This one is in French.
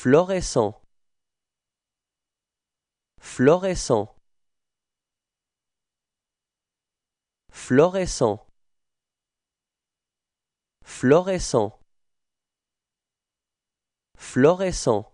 Florescent Florescent Florescent Florescent Florescent